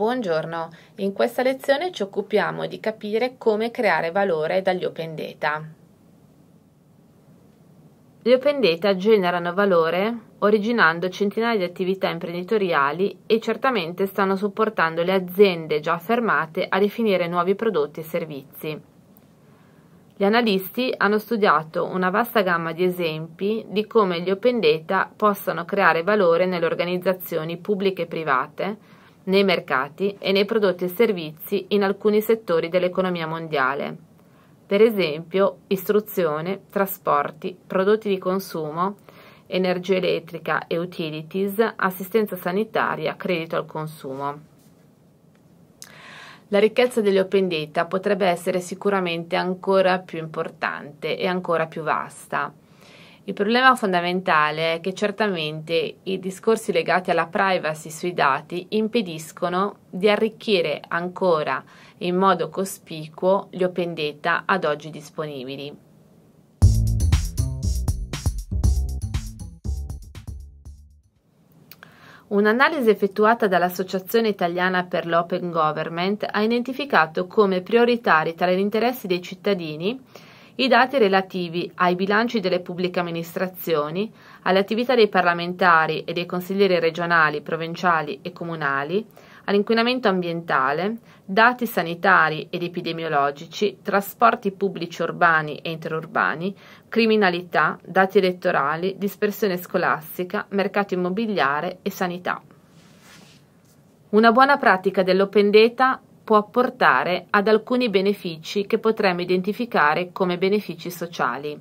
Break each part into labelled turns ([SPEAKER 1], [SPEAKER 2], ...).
[SPEAKER 1] Buongiorno, in questa lezione ci occupiamo di capire come creare valore dagli Open Data. Gli Open Data generano valore originando centinaia di attività imprenditoriali e certamente stanno supportando le aziende già affermate a definire nuovi prodotti e servizi. Gli analisti hanno studiato una vasta gamma di esempi di come gli Open Data possano creare valore nelle organizzazioni pubbliche e private nei mercati e nei prodotti e servizi in alcuni settori dell'economia mondiale, per esempio istruzione, trasporti, prodotti di consumo, energia elettrica e utilities, assistenza sanitaria, credito al consumo. La ricchezza degli open data potrebbe essere sicuramente ancora più importante e ancora più vasta. Il problema fondamentale è che certamente i discorsi legati alla privacy sui dati impediscono di arricchire ancora in modo cospicuo gli open data ad oggi disponibili. Un'analisi effettuata dall'Associazione italiana per l'Open Government ha identificato come prioritari tra gli interessi dei cittadini i dati relativi ai bilanci delle pubbliche amministrazioni, alle attività dei parlamentari e dei consiglieri regionali, provinciali e comunali, all'inquinamento ambientale, dati sanitari ed epidemiologici, trasporti pubblici urbani e interurbani, criminalità, dati elettorali, dispersione scolastica, mercato immobiliare e sanità. Una buona pratica dell'open data può portare ad alcuni benefici che potremmo identificare come benefici sociali.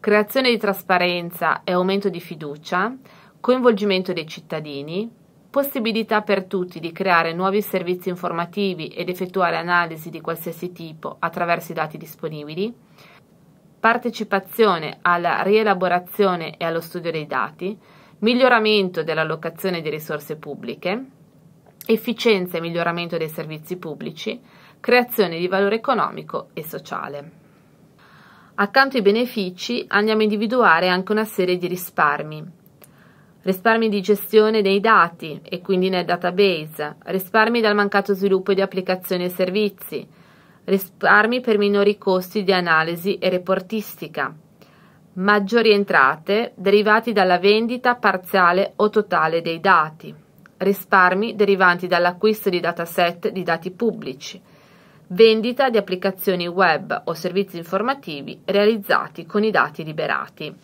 [SPEAKER 1] Creazione di trasparenza e aumento di fiducia, coinvolgimento dei cittadini, possibilità per tutti di creare nuovi servizi informativi ed effettuare analisi di qualsiasi tipo attraverso i dati disponibili, partecipazione alla rielaborazione e allo studio dei dati, miglioramento dell'allocazione di risorse pubbliche, efficienza e miglioramento dei servizi pubblici, creazione di valore economico e sociale. Accanto ai benefici andiamo a individuare anche una serie di risparmi. Risparmi di gestione dei dati e quindi nel database, risparmi dal mancato sviluppo di applicazioni e servizi, risparmi per minori costi di analisi e reportistica, maggiori entrate derivati dalla vendita parziale o totale dei dati risparmi derivanti dall'acquisto di dataset di dati pubblici, vendita di applicazioni web o servizi informativi realizzati con i dati liberati.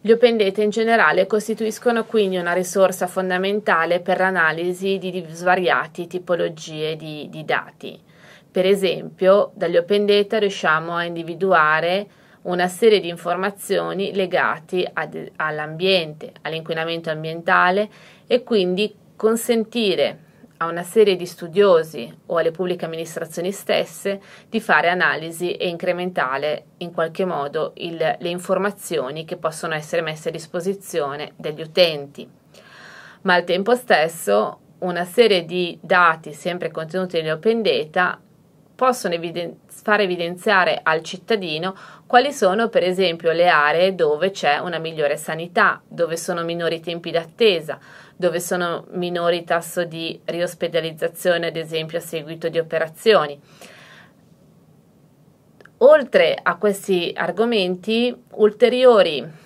[SPEAKER 1] Gli open data in generale costituiscono quindi una risorsa fondamentale per l'analisi di svariate tipologie di, di dati. Per esempio, dagli open data riusciamo a individuare una serie di informazioni legate ad, all'ambiente, all'inquinamento ambientale e quindi consentire a una serie di studiosi o alle pubbliche amministrazioni stesse di fare analisi e incrementare in qualche modo il, le informazioni che possono essere messe a disposizione degli utenti. Ma al tempo stesso una serie di dati sempre contenuti nell'open data possono eviden- far evidenziare al cittadino quali sono per esempio le aree dove c'è una migliore sanità, dove sono minori i tempi d'attesa, dove sono minori i tasso di riospedalizzazione ad esempio a seguito di operazioni. Oltre a questi argomenti, ulteriori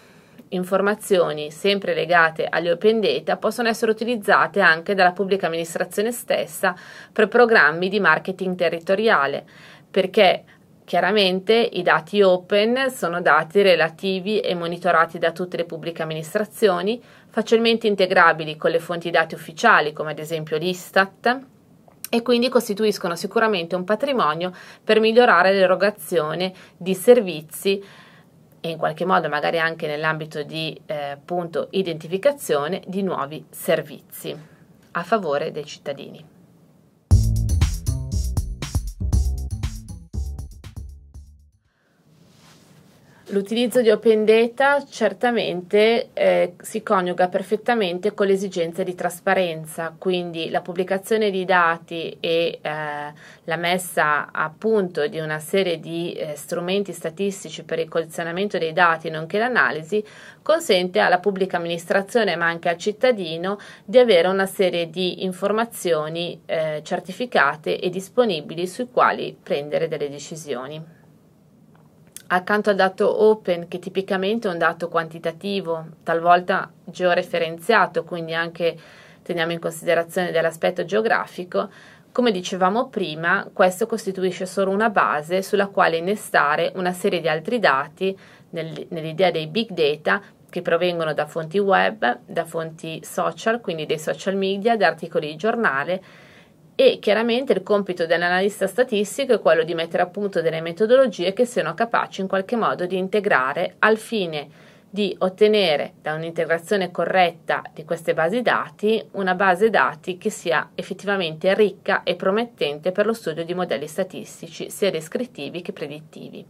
[SPEAKER 1] informazioni sempre legate agli open data possono essere utilizzate anche dalla pubblica amministrazione stessa per programmi di marketing territoriale, perché chiaramente i dati open sono dati relativi e monitorati da tutte le pubbliche amministrazioni, facilmente integrabili con le fonti dati ufficiali come ad esempio l'Istat e quindi costituiscono sicuramente un patrimonio per migliorare l'erogazione di servizi e in qualche modo magari anche nell'ambito di eh, appunto, identificazione di nuovi servizi a favore dei cittadini. L'utilizzo di open data certamente eh, si coniuga perfettamente con l'esigenza di trasparenza, quindi la pubblicazione di dati e eh, la messa a punto di una serie di eh, strumenti statistici per il collezionamento dei dati nonché l'analisi consente alla pubblica amministrazione ma anche al cittadino di avere una serie di informazioni eh, certificate e disponibili sui quali prendere delle decisioni accanto al dato open, che tipicamente è un dato quantitativo, talvolta georeferenziato, quindi anche teniamo in considerazione dell'aspetto geografico, come dicevamo prima, questo costituisce solo una base sulla quale innestare una serie di altri dati nel, nell'idea dei big data che provengono da fonti web, da fonti social, quindi dei social media, da articoli di giornale e chiaramente il compito dell'analista statistico è quello di mettere a punto delle metodologie che siano capaci in qualche modo di integrare al fine di ottenere da un'integrazione corretta di queste basi dati una base dati che sia effettivamente ricca e promettente per lo studio di modelli statistici sia descrittivi che predittivi.